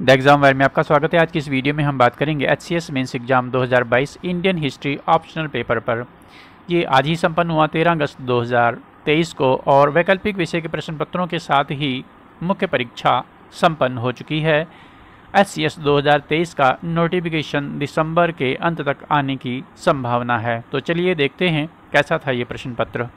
the exam wire में आपका स्वागत है आज की इस वीडियो में हम बात करेंगे H C S mains exam 2022 Indian history optional paper पर ये आज ही संपन्न हुआ 13 अगस्त 2023 को और वैकल्पिक विषय के प्रश्न पत्रों के साथ ही मुख्य परीक्षा संपन्न हो चुकी है एच सी एस का नोटिफिकेशन दिसंबर के अंत तक आने की संभावना है तो चलिए देखते हैं कैसा था ये प्रश्न पत्र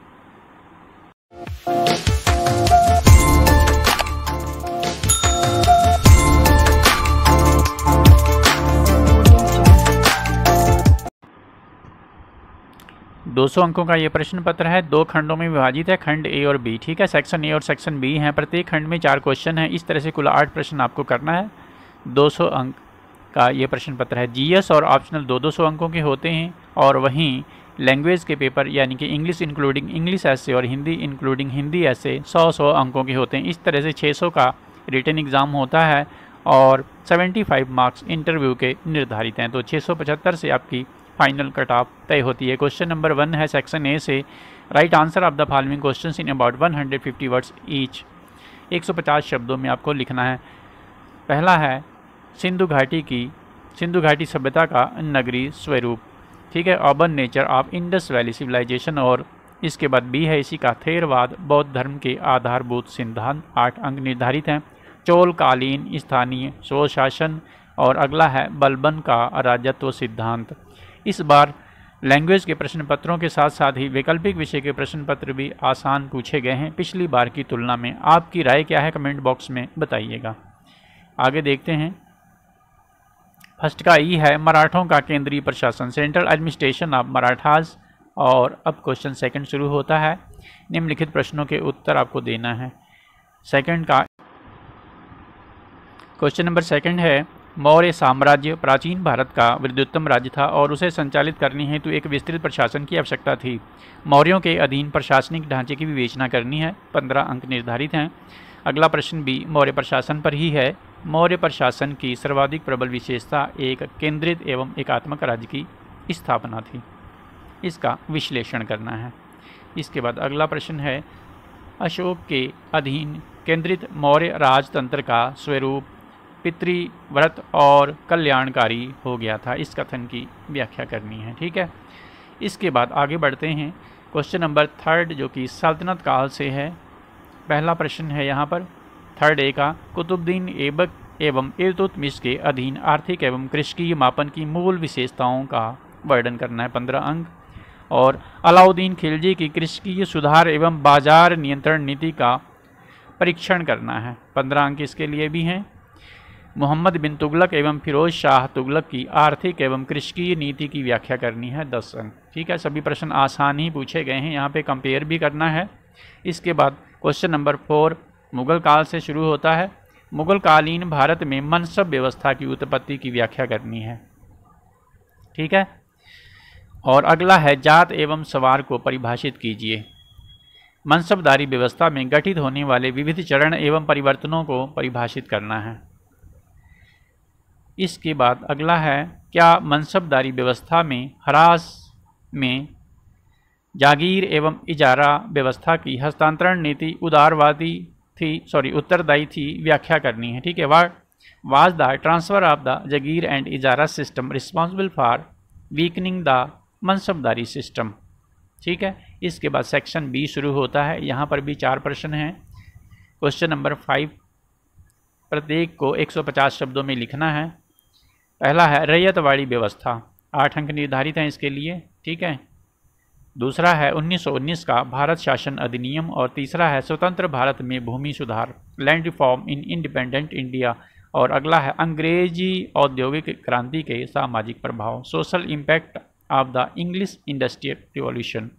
200 अंकों का ये प्रश्न पत्र है दो खंडों में विभाजित है खंड ए और बी ठीक है सेक्शन ए और सेक्शन बी हैं प्रत्येक खंड में चार क्वेश्चन हैं इस तरह से कुल आठ प्रश्न आपको करना है 200 अंक का ये प्रश्न पत्र है जीएस और ऑप्शनल दो दो सौ अंकों के होते हैं और वहीं लैंग्वेज के पेपर यानी कि इंग्लिश इंक्लूडिंग इंग्लिश ऐसे और हिंदी इंक्लूडिंग हिंदी ऐसे सौ सौ अंकों के होते हैं इस तरह से छः का रिटर्न एग्ज़ाम होता है और 75 मार्क्स इंटरव्यू के निर्धारित हैं तो छः से आपकी फाइनल कट ऑफ तय होती है क्वेश्चन नंबर वन है सेक्शन ए से right answer of the following question in about 150 words each 150 शब्दों में आपको लिखना है पहला है सिंधु घाटी की सिंधु घाटी सभ्यता का नगरी स्वरूप ठीक है urban nature of Indus valley civilization और इसके बाद बी है इसी का थेरवाद बौद्ध धर्म के आधारभूत सिद्धांत आठ अंग निर्धारित हैं चोलकालीन स्थानीय स्वशासन और अगला है बलबन का अराजत्व सिद्धांत इस बार लैंग्वेज के प्रश्न पत्रों के साथ साथ ही वैकल्पिक विषय के प्रश्न पत्र भी आसान पूछे गए हैं पिछली बार की तुलना में आपकी राय क्या है कमेंट बॉक्स में बताइएगा आगे देखते हैं फर्स्ट का ई है मराठों का केंद्रीय प्रशासन सेंट्रल एडमिनिस्ट्रेशन ऑफ मराठास और अब क्वेश्चन सेकंड शुरू होता है निम्नलिखित प्रश्नों के उत्तर आपको देना है सेकंड का क्वेश्चन नंबर सेकंड है मौर्य साम्राज्य प्राचीन भारत का वृद्धोत्तम राज्य था और उसे संचालित करने हेतु एक विस्तृत प्रशासन की आवश्यकता थी मौर्यों के अधीन प्रशासनिक ढांचे की विवेचना करनी है पंद्रह अंक निर्धारित हैं अगला प्रश्न भी मौर्य प्रशासन पर ही है मौर्य प्रशासन की सर्वाधिक प्रबल विशेषता एक केंद्रित एवं एकात्मक राज्य की स्थापना थी इसका विश्लेषण करना है इसके बाद अगला प्रश्न है अशोक के अधीन केंद्रित मौर्य राजतंत्र का स्वरूप पितृव्रत और कल्याणकारी हो गया था इस कथन की व्याख्या करनी है ठीक है इसके बाद आगे बढ़ते हैं क्वेश्चन नंबर थर्ड जो कि सल्तनत काल से है पहला प्रश्न है यहाँ पर थर्ड ए का कुतुबद्दीन ऐबक एवं इरतुत के अधीन आर्थिक एवं कृषि मापन की मूल विशेषताओं का वर्णन करना है पंद्रह अंक और अलाउद्दीन खिलजी की कृषि सुधार एवं बाजार नियंत्रण नीति का परीक्षण करना है पंद्रह अंक इसके लिए भी हैं मोहम्मद बिन तुगलक एवं फिरोज शाह तुगलक की आर्थिक एवं कृषि नीति की व्याख्या करनी है दस अंक ठीक है सभी प्रश्न आसान ही पूछे गए हैं यहाँ पे कंपेयर भी करना है इसके बाद क्वेश्चन नंबर फोर मुग़ल काल से शुरू होता है मुग़ल कालीन भारत में मनसब व्यवस्था की उत्पत्ति की व्याख्या करनी है ठीक है और अगला है जात एवं सवार को परिभाषित कीजिए मनसबदारी व्यवस्था में गठित होने वाले विविध चरण एवं परिवर्तनों को परिभाषित करना है इसके बाद अगला है क्या मनसबदारी व्यवस्था में हरास में जागीर एवं इजारा व्यवस्था की हस्तांतरण नीति उदारवादी थी सॉरी उत्तरदायी थी व्याख्या करनी है ठीक है वा was the transfer of the jagir and ijara system responsible for weakening the mansabdari system ठीक है इसके बाद सेक्शन बी शुरू होता है यहाँ पर भी चार प्रश्न हैं क्वेश्चन नंबर फाइव प्रत्येक को 150 शब्दों में लिखना है पहला है रैयत वाली व्यवस्था आठ अंक निर्धारित हैं इसके लिए ठीक है दूसरा है 1919 का भारत शासन अधिनियम और तीसरा है स्वतंत्र भारत में भूमि सुधार land reform in independent India और अगला है अंग्रेजी औद्योगिक क्रांति के सामाजिक प्रभाव social impact of the English industrial revolution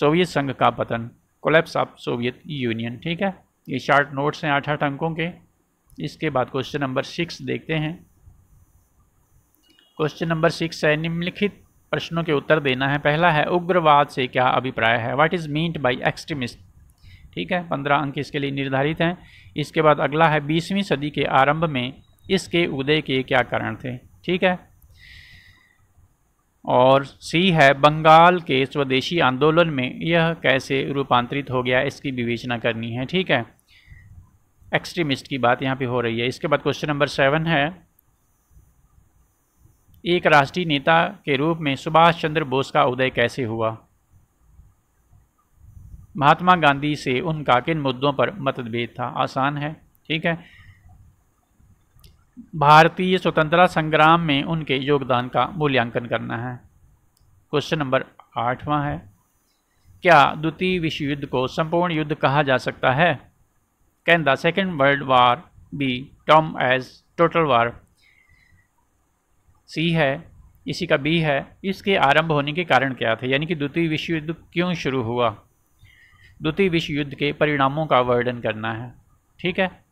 Soviet संघ का पतन कोलेप्स ऑफ सोवियत यूनियन ठीक है ये शार्ट नोट्स हैं आठ आठ अंकों के इसके बाद क्वेश्चन नंबर सिक्स देखते हैं क्वेश्चन नंबर सिक्स है निम्नलिखित प्रश्नों के उत्तर देना है पहला है उग्रवाद से क्या अभिप्राय है what is meant by extremist ठीक है पंद्रह अंक इसके लिए निर्धारित हैं इसके बाद अगला है बीसवीं सदी के आरंभ में इसके उदय के क्या कारण थे ठीक है और सी है बंगाल के स्वदेशी आंदोलन में यह कैसे रूपांतरित हो गया इसकी विवेचना करनी है ठीक है एक्सट्रीमिस्ट की बात यहाँ पे हो रही है इसके बाद क्वेश्चन नंबर सेवन है एक राष्ट्रीय नेता के रूप में सुभाष चंद्र बोस का उदय कैसे हुआ महात्मा गांधी से उनका किन मुद्दों पर मतभेद था आसान है ठीक है भारतीय स्वतंत्रता संग्राम में उनके योगदान का मूल्यांकन करना है क्वेश्चन नंबर आठवां है क्या द्वितीय विश्व युद्ध को संपूर्ण युद्ध कहा जा सकता है can the second world war be termed as total war सी है इसी का बी है इसके आरंभ होने के कारण क्या थे यानी कि द्वितीय विश्व युद्ध क्यों शुरू हुआ द्वितीय विश्व युद्ध के परिणामों का वर्णन करना है ठीक है